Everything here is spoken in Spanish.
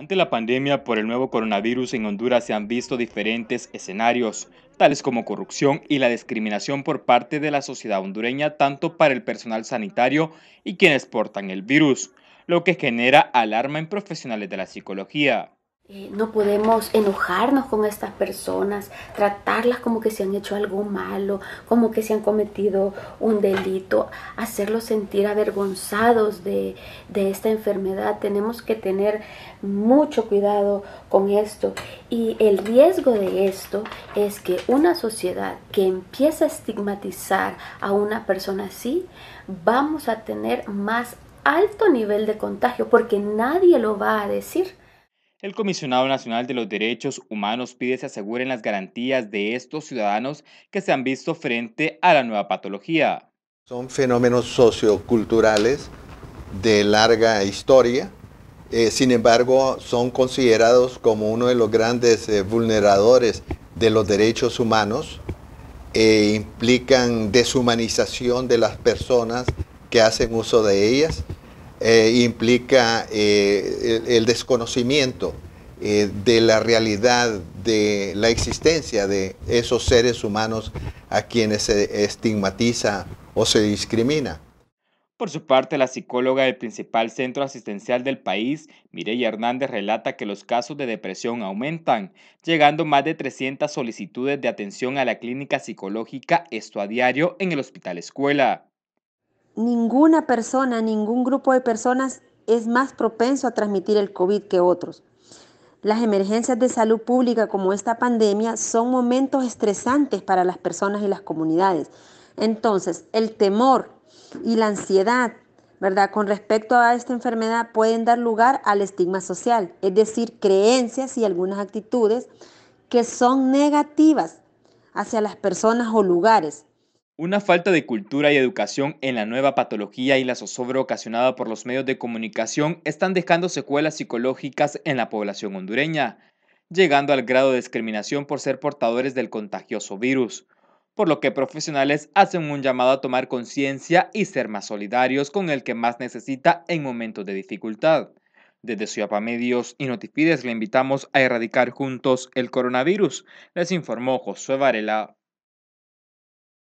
Ante la pandemia por el nuevo coronavirus en Honduras se han visto diferentes escenarios, tales como corrupción y la discriminación por parte de la sociedad hondureña tanto para el personal sanitario y quienes portan el virus, lo que genera alarma en profesionales de la psicología. Eh, no podemos enojarnos con estas personas, tratarlas como que se han hecho algo malo, como que se han cometido un delito, hacerlos sentir avergonzados de, de esta enfermedad. Tenemos que tener mucho cuidado con esto. Y el riesgo de esto es que una sociedad que empieza a estigmatizar a una persona así, vamos a tener más alto nivel de contagio porque nadie lo va a decir. El comisionado nacional de los derechos humanos pide se aseguren las garantías de estos ciudadanos que se han visto frente a la nueva patología. Son fenómenos socioculturales de larga historia, eh, sin embargo son considerados como uno de los grandes eh, vulneradores de los derechos humanos, e implican deshumanización de las personas que hacen uso de ellas, eh, implica eh, el, desconocimiento eh, de la realidad de la existencia de esos seres humanos a quienes se estigmatiza o se discrimina. Por su parte, la psicóloga del principal centro asistencial del país, Mireya Hernández, relata que los casos de depresión aumentan, llegando más de 300 solicitudes de atención a la clínica psicológica esto a diario en el hospital escuela ninguna persona, ningún grupo de personas es más propenso a transmitir el COVID que otros. Las emergencias de salud pública como esta pandemia son momentos estresantes para las personas y las comunidades. Entonces, el temor y la ansiedad, ¿verdad? Con respecto a esta enfermedad pueden dar lugar al estigma social, es decir, creencias y algunas actitudes que son negativas hacia las personas o lugares una falta de cultura y educación en la nueva patología y la zozobra ocasionada por los medios de comunicación están dejando secuelas psicológicas en la población hondureña, llegando al grado de discriminación por ser portadores del contagioso virus, por lo que profesionales hacen un llamado a tomar conciencia y ser más solidarios con el que más necesita en momentos de dificultad. Desde Ciudad Medios y Notifides le invitamos a erradicar juntos el coronavirus, les informó Josué Varela.